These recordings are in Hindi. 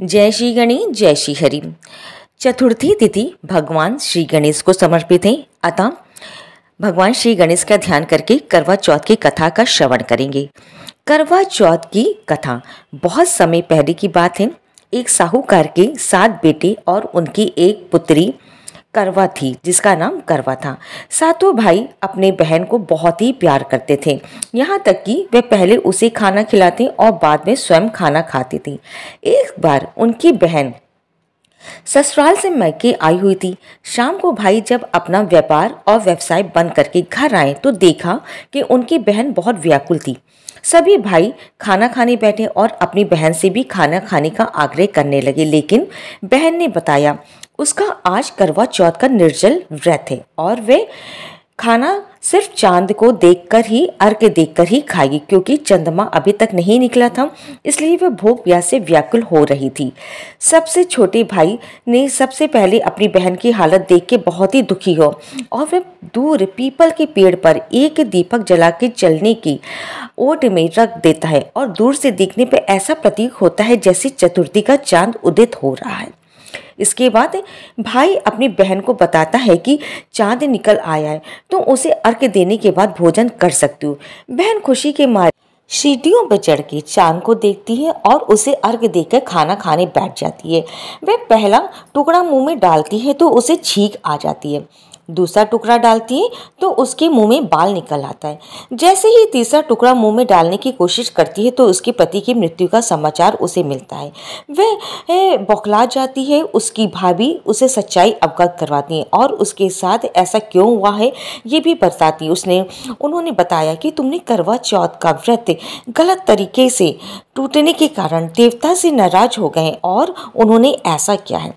जय श्री गणेश जय श्री हरि चतुर्थी तिथि भगवान श्री गणेश को समर्पित है अतः भगवान श्री गणेश का ध्यान करके करवा चौथ की कथा का श्रवण करेंगे करवा चौथ की कथा बहुत समय पहले की बात है एक साहूकार के सात बेटे और उनकी एक पुत्री करवा थी जिसका नाम करवा था सातों भाई अपने बहन को बहुत ही प्यार करते थे यहाँ तक कि वे पहले उसे खाना खिलाते और बाद में स्वयं खाना खाती थी एक बार उनकी बहन ससुराल से मैके आई हुई थी शाम को भाई जब अपना व्यापार और व्यवसाय बंद करके घर आए तो देखा कि उनकी बहन बहुत व्याकुल थी सभी भाई खाना खाने बैठे और अपनी बहन से भी खाना खाने का आग्रह करने लगे लेकिन बहन ने बताया उसका आज करवा चौथ का निर्जल व्रत है और वे खाना सिर्फ चांद को देखकर ही अर्घ देखकर ही खाएगी क्योंकि चंद्रमा अभी तक नहीं निकला था इसलिए वह भोग प्यास से व्याकुल हो रही थी सबसे छोटे भाई ने सबसे पहले अपनी बहन की हालत देख के बहुत ही दुखी हो और वह दूर पीपल के पेड़ पर एक दीपक जला के चलने की ओट में रख देता है और दूर से देखने पर ऐसा प्रतीक होता है जैसे चतुर्थी का चांद उदित हो रहा है इसके बाद भाई अपनी बहन को बताता है कि चांद निकल आया है तो उसे अर्घ देने के बाद भोजन कर सकती हो बहन खुशी के मारे सीढ़ियों पर चढ़ के चांद को देखती है और उसे अर्घ देकर खाना खाने बैठ जाती है वह पहला टुकड़ा मुंह में डालती है तो उसे छींक आ जाती है दूसरा टुकड़ा डालती है तो उसके मुंह में बाल निकल आता है जैसे ही तीसरा टुकड़ा मुंह में डालने की कोशिश करती है तो उसके पति की मृत्यु का समाचार उसे मिलता है वह बौखला जाती है उसकी भाभी उसे सच्चाई अवगत करवाती है और उसके साथ ऐसा क्यों हुआ है ये भी बताती है उसने उन्होंने बताया कि तुमने करवा चौथ का व्रत गलत तरीके से टूटने के कारण देवता से नाराज हो गए और उन्होंने ऐसा किया है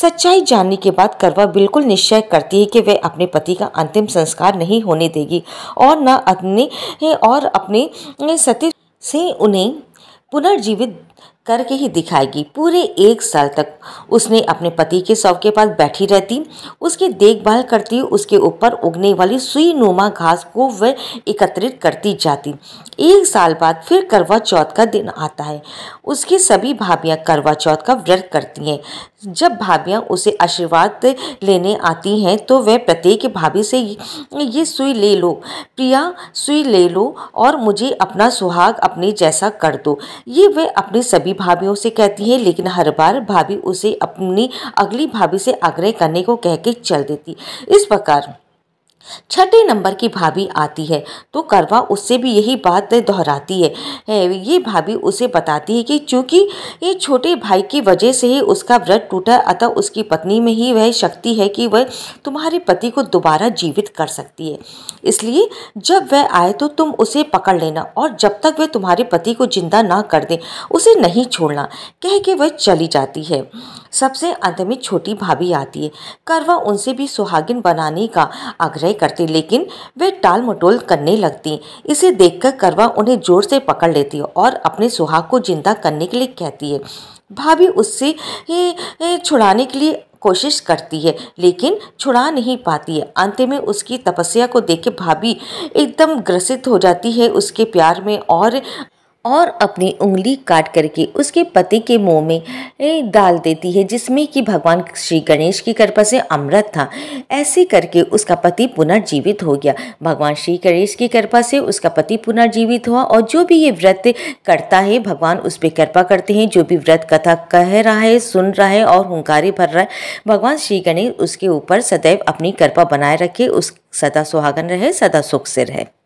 सच्चाई जानने के बाद करवा बिल्कुल निश्चय करती है कि वह अपने पति का अंतिम संस्कार नहीं होने देगी और न अपने और अपने सती से उन्हें पुनर्जीवित करके ही दिखाएगी पूरे एक साल तक उसने अपने पति के शव के पास बैठी रहती उसकी देखभाल करती उसके ऊपर उगने वाली सुई नुमा घास को वह एकत्रित करती जाती एक साल बाद फिर करवा चौथ का दिन आता है उसकी सभी भाभियाँ करवा चौथ का व्रत करती हैं जब भाभियाँ उसे आशीर्वाद लेने आती हैं तो वह प्रत्येक भाभी से ये सुई ले लो प्रिया सुई ले लो और मुझे अपना सुहाग अपने जैसा कर दो ये वह अपने सभी अपनी भाभीियों से कहती है लेकिन हर बार भाभी उसे अपनी अगली भाभी से आग्रह करने को कह के चल देती इस प्रकार छठे नंबर की भाभी आती है तो करवा उससे भी यही बात दोहराती है, ये भाभी उसे बताती है कि चूंकि ये छोटे भाई की वजह से ही उसका व्रत टूटा अतः उसकी पत्नी में ही वह शक्ति है कि वह तुम्हारे पति को दोबारा जीवित कर सकती है इसलिए जब वह आए तो तुम उसे पकड़ लेना और जब तक वह तुम्हारे पति को जिंदा ना कर दे उसे नहीं छोड़ना कह के वह चली जाती है सबसे अंत में छोटी भाभी आती है करवा उनसे भी सुहागिन बनाने का आग्रह करती लेकिन वे टाल मटोल करने लगती इसे देखकर करवा उन्हें जोर से पकड़ लेती है और अपने सुहाग को जिंदा करने के लिए कहती है भाभी उससे छुड़ाने के लिए कोशिश करती है लेकिन छुड़ा नहीं पाती है अंत में उसकी तपस्या को देख के भाभी एकदम ग्रसित हो जाती है उसके प्यार में और और अपनी उंगली काट करके उसके पति के मुंह में डाल देती है जिसमें कि भगवान श्री गणेश की कृपा से अमृत था ऐसे करके उसका पति पुनर्जीवित हो गया भगवान श्री गणेश की कृपा से उसका पति पुनर्जीवित हुआ और जो भी ये व्रत करता है भगवान उस पर कृपा करते हैं जो भी व्रत कथा कह रहा है सुन रहा है और हंकारे भर रहा है भगवान श्री गणेश उसके ऊपर सदैव अपनी कृपा बनाए रखे उस सदा सुहागन रहे सदा सुख से रहे